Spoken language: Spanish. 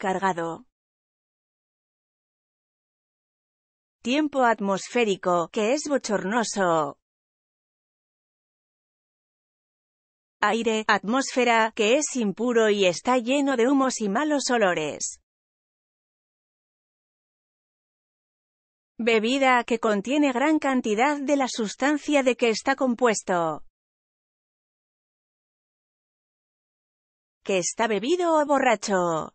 cargado. Tiempo atmosférico, que es bochornoso. Aire, atmósfera, que es impuro y está lleno de humos y malos olores. Bebida que contiene gran cantidad de la sustancia de que está compuesto. Que está bebido o borracho.